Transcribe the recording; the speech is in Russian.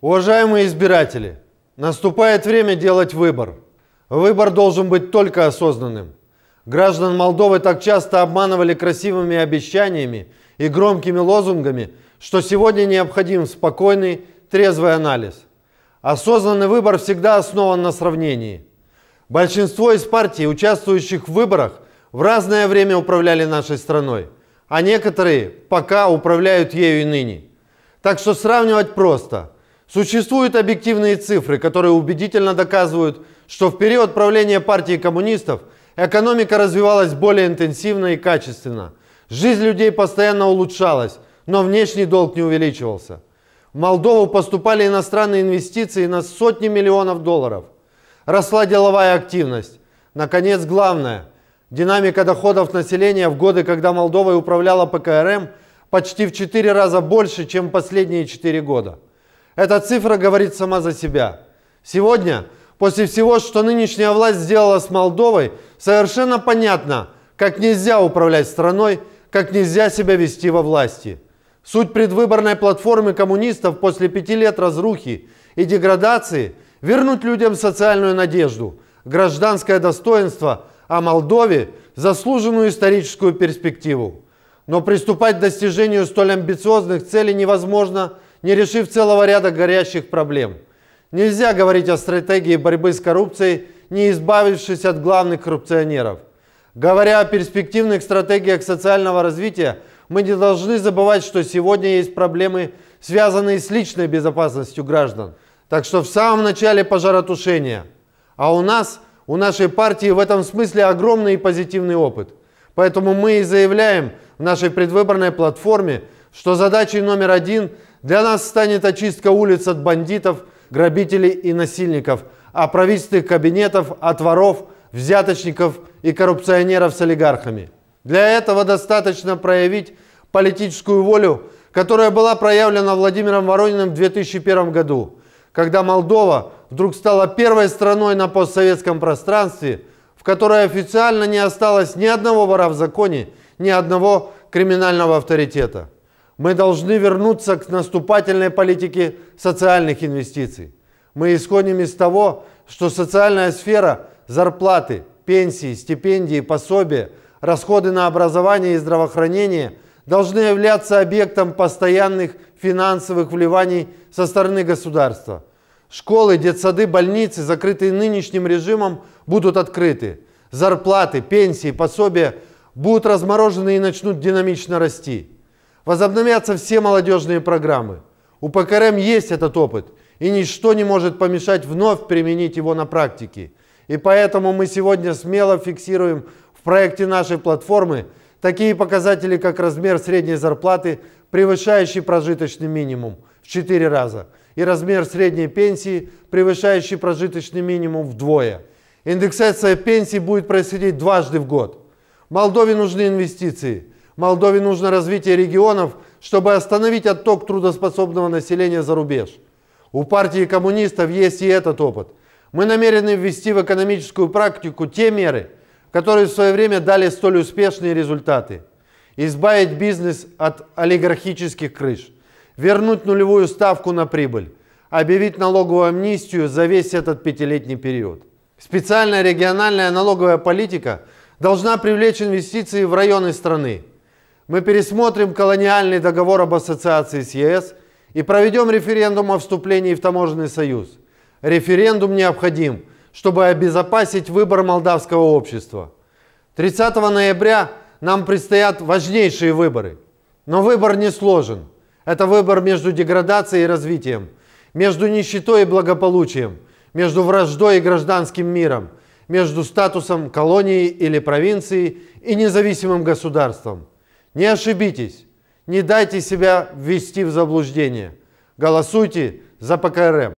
Уважаемые избиратели, наступает время делать выбор. Выбор должен быть только осознанным. Граждан Молдовы так часто обманывали красивыми обещаниями и громкими лозунгами, что сегодня необходим спокойный, трезвый анализ. Осознанный выбор всегда основан на сравнении. Большинство из партий, участвующих в выборах, в разное время управляли нашей страной, а некоторые пока управляют ею и ныне. Так что сравнивать просто – Существуют объективные цифры, которые убедительно доказывают, что в период правления партии коммунистов экономика развивалась более интенсивно и качественно. Жизнь людей постоянно улучшалась, но внешний долг не увеличивался. В Молдову поступали иностранные инвестиции на сотни миллионов долларов. Росла деловая активность. Наконец, главное – Динамика доходов населения в годы, когда Молдовой управляла ПКРМ, почти в 4 раза больше, чем последние 4 года. Эта цифра говорит сама за себя. Сегодня, после всего, что нынешняя власть сделала с Молдовой, совершенно понятно, как нельзя управлять страной, как нельзя себя вести во власти. Суть предвыборной платформы коммунистов после пяти лет разрухи и деградации – вернуть людям социальную надежду, гражданское достоинство, а Молдове – заслуженную историческую перспективу. Но приступать к достижению столь амбициозных целей невозможно – не решив целого ряда горящих проблем. Нельзя говорить о стратегии борьбы с коррупцией, не избавившись от главных коррупционеров. Говоря о перспективных стратегиях социального развития, мы не должны забывать, что сегодня есть проблемы, связанные с личной безопасностью граждан. Так что в самом начале пожаротушения. А у нас, у нашей партии в этом смысле огромный и позитивный опыт. Поэтому мы и заявляем в нашей предвыборной платформе, что задачей номер один – для нас станет очистка улиц от бандитов, грабителей и насильников, а правительственных кабинетов от воров, взяточников и коррупционеров с олигархами. Для этого достаточно проявить политическую волю, которая была проявлена Владимиром Ворониным в 2001 году, когда Молдова вдруг стала первой страной на постсоветском пространстве, в которой официально не осталось ни одного вора в законе, ни одного криминального авторитета. Мы должны вернуться к наступательной политике социальных инвестиций. Мы исходим из того, что социальная сфера – зарплаты, пенсии, стипендии, пособия, расходы на образование и здравоохранение – должны являться объектом постоянных финансовых вливаний со стороны государства. Школы, детсады, больницы, закрытые нынешним режимом, будут открыты. Зарплаты, пенсии, пособия будут разморожены и начнут динамично расти возобновятся все молодежные программы. У ПКРМ есть этот опыт, и ничто не может помешать вновь применить его на практике. И поэтому мы сегодня смело фиксируем в проекте нашей платформы такие показатели, как размер средней зарплаты, превышающий прожиточный минимум в 4 раза, и размер средней пенсии, превышающий прожиточный минимум вдвое. Индексация пенсий будет происходить дважды в год. Молдове нужны инвестиции – Молдове нужно развитие регионов, чтобы остановить отток трудоспособного населения за рубеж. У партии коммунистов есть и этот опыт. Мы намерены ввести в экономическую практику те меры, которые в свое время дали столь успешные результаты. Избавить бизнес от олигархических крыш, вернуть нулевую ставку на прибыль, объявить налоговую амнистию за весь этот пятилетний период. Специальная региональная налоговая политика должна привлечь инвестиции в районы страны, мы пересмотрим колониальный договор об ассоциации с ЕС и проведем референдум о вступлении в таможенный союз. Референдум необходим, чтобы обезопасить выбор молдавского общества. 30 ноября нам предстоят важнейшие выборы. Но выбор не сложен. Это выбор между деградацией и развитием, между нищетой и благополучием, между враждой и гражданским миром, между статусом колонии или провинции и независимым государством – не ошибитесь, не дайте себя ввести в заблуждение. Голосуйте за ПКРМ.